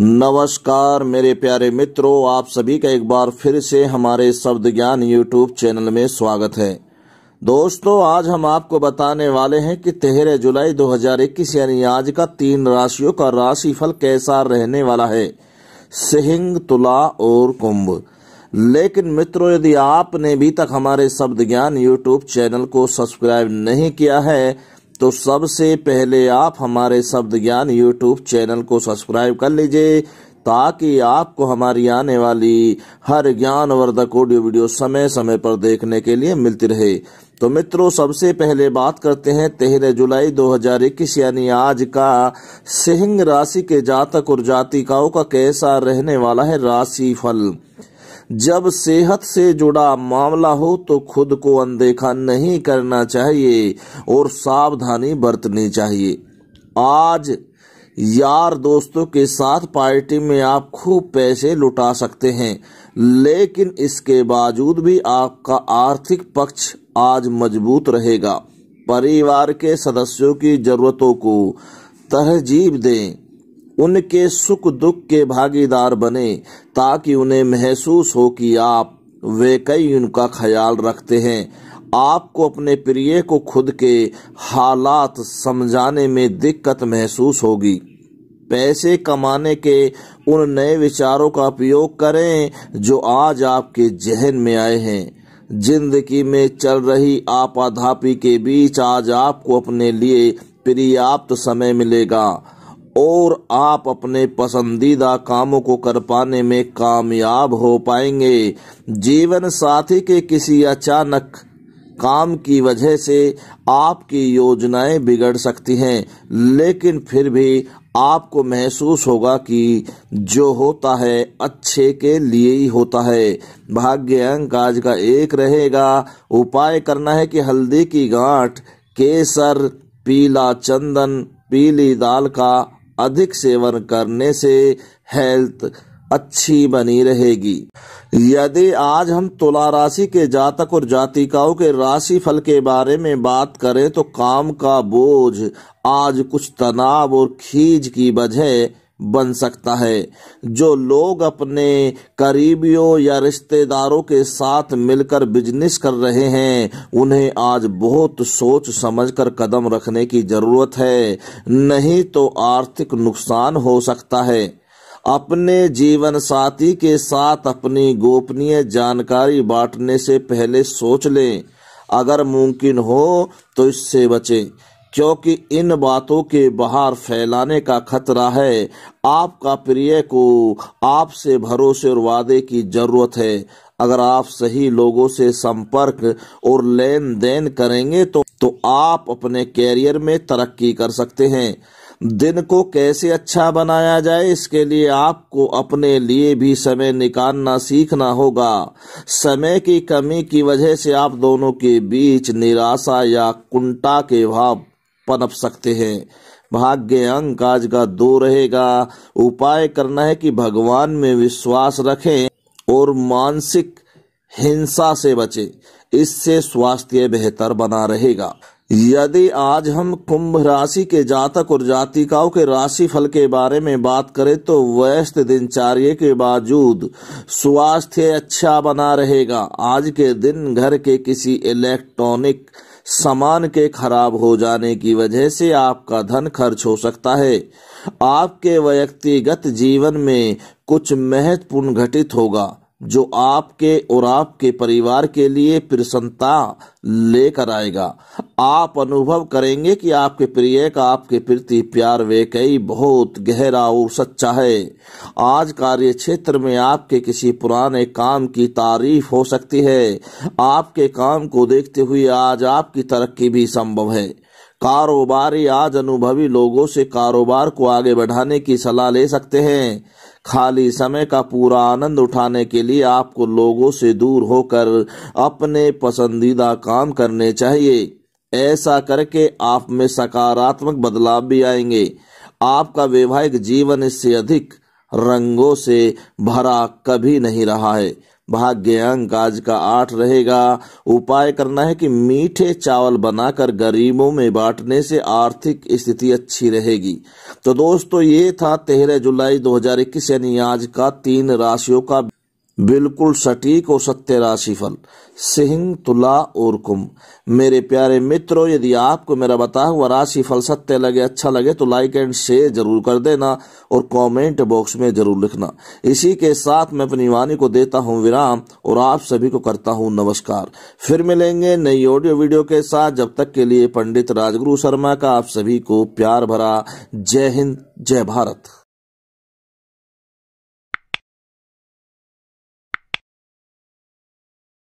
नमस्कार मेरे प्यारे मित्रों आप सभी का एक बार फिर से हमारे शब्द ज्ञान यूट्यूब चैनल में स्वागत है दोस्तों आज हम आपको बताने वाले हैं कि तेरह जुलाई 2021 यानी आज का तीन राशियों का राशिफल कैसा रहने वाला है सिंह तुला और कुंभ लेकिन मित्रों यदि आपने अभी तक हमारे शब्द ज्ञान यूट्यूब चैनल को सब्सक्राइब नहीं किया है तो सबसे पहले आप हमारे शब्द ज्ञान यूट्यूब चैनल को सब्सक्राइब कर लीजिए ताकि आपको हमारी आने वाली हर ज्ञान वर्धक ऑडियो वीडियो समय समय पर देखने के लिए मिलती रहे तो मित्रों सबसे पहले बात करते हैं तेरह जुलाई 2021 यानी आज का सिंह राशि के जातक और जातिकाओं का कैसा रहने वाला है राशि फल जब सेहत से जुड़ा मामला हो तो खुद को अनदेखा नहीं करना चाहिए और सावधानी बरतनी चाहिए आज यार दोस्तों के साथ पार्टी में आप खूब पैसे लुटा सकते हैं लेकिन इसके बावजूद भी आपका आर्थिक पक्ष आज मजबूत रहेगा परिवार के सदस्यों की जरूरतों को तरजीब दें उनके सुख दुख के भागीदार बने ताकि उन्हें महसूस हो कि आप वे कई उनका ख्याल रखते हैं आपको अपने प्रिय को खुद के हालात समझाने में दिक्कत महसूस होगी पैसे कमाने के उन नए विचारों का उपयोग करें जो आज आपके जहन में आए हैं जिंदगी में चल रही आपाधापी के बीच आज आपको अपने लिए पर्याप्त समय मिलेगा और आप अपने पसंदीदा कामों को कर पाने में कामयाब हो पाएंगे जीवन साथी के किसी अचानक काम की वजह से आपकी योजनाएं बिगड़ सकती हैं लेकिन फिर भी आपको महसूस होगा कि जो होता है अच्छे के लिए ही होता है भाग्य अंक आज का एक रहेगा उपाय करना है कि हल्दी की गांठ केसर पीला चंदन पीली दाल का अधिक सेवन करने से हेल्थ अच्छी बनी रहेगी यदि आज हम तुला राशि के जातक और जातिकाओं के राशि फल के बारे में बात करें तो काम का बोझ आज कुछ तनाव और खीज की वजह बन सकता है जो लोग अपने करीबियों या रिश्तेदारों के साथ मिलकर बिजनेस कर रहे हैं उन्हें आज बहुत सोच समझकर कदम रखने की जरूरत है नहीं तो आर्थिक नुकसान हो सकता है अपने जीवन साथी के साथ अपनी गोपनीय जानकारी बांटने से पहले सोच लें अगर मुमकिन हो तो इससे बचें क्योंकि इन बातों के बाहर फैलाने का खतरा है आपका प्रिय को आपसे भरोसे और वादे की जरूरत है अगर आप सही लोगों से संपर्क और लेन देन करेंगे तो तो आप अपने कैरियर में तरक्की कर सकते हैं दिन को कैसे अच्छा बनाया जाए इसके लिए आपको अपने लिए भी समय निकालना सीखना होगा समय की कमी की वजह से आप दोनों के बीच निराशा या कुंटा के भाव पनप सकते हैं भाग्य अंग काज का दो रहेगा उपाय करना है कि भगवान में विश्वास रखें और मानसिक हिंसा से बचें इससे स्वास्थ्य बेहतर बना रहेगा यदि आज हम कुंभ राशि के जातक और जातिकाओं के राशि फल के बारे में बात करें तो व्यस्त दिनचर्या के बावजूद स्वास्थ्य अच्छा बना रहेगा आज के दिन घर के किसी इलेक्ट्रॉनिक सामान के खराब हो जाने की वजह से आपका धन खर्च हो सकता है आपके व्यक्तिगत जीवन में कुछ महत्वपूर्ण घटित होगा जो आपके और आपके परिवार के लिए प्रसन्नता लेकर आएगा आप अनुभव करेंगे कि आपके प्रिय का आपके प्रति प्यार वे कई बहुत गहरा और सच्चा है आज कार्य क्षेत्र में आपके किसी पुराने काम की तारीफ हो सकती है आपके काम को देखते हुए आज आपकी तरक्की भी संभव है कारोबार आज अनुभवी लोगों से कारोबार को आगे बढ़ाने की सलाह ले सकते हैं खाली समय का पूरा आनंद उठाने के लिए आपको लोगों से दूर होकर अपने पसंदीदा काम करने चाहिए ऐसा करके आप में सकारात्मक बदलाव भी आएंगे आपका वैवाहिक जीवन इससे अधिक रंगों से भरा कभी नहीं रहा है भाग्य अंक आज का आठ रहेगा उपाय करना है कि मीठे चावल बनाकर गरीबों में बांटने से आर्थिक स्थिति अच्छी रहेगी तो दोस्तों ये था तेरह जुलाई 2021 यानी आज का तीन राशियों का बिल्कुल सटीक और सत्य राशि फल सिंह तुला और कुंभ मेरे प्यारे मित्रों यदि आपको मेरा बताया हुआ राशि फल सत्य लगे अच्छा लगे तो लाइक एंड शेयर जरूर कर देना और कमेंट बॉक्स में जरूर लिखना इसी के साथ मैं अपनी वाणी को देता हूं विराम और आप सभी को करता हूं नमस्कार फिर मिलेंगे नई ऑडियो वीडियो के साथ जब तक के लिए पंडित राजगुरु शर्मा का आप सभी को प्यार भरा जय हिंद जय भारत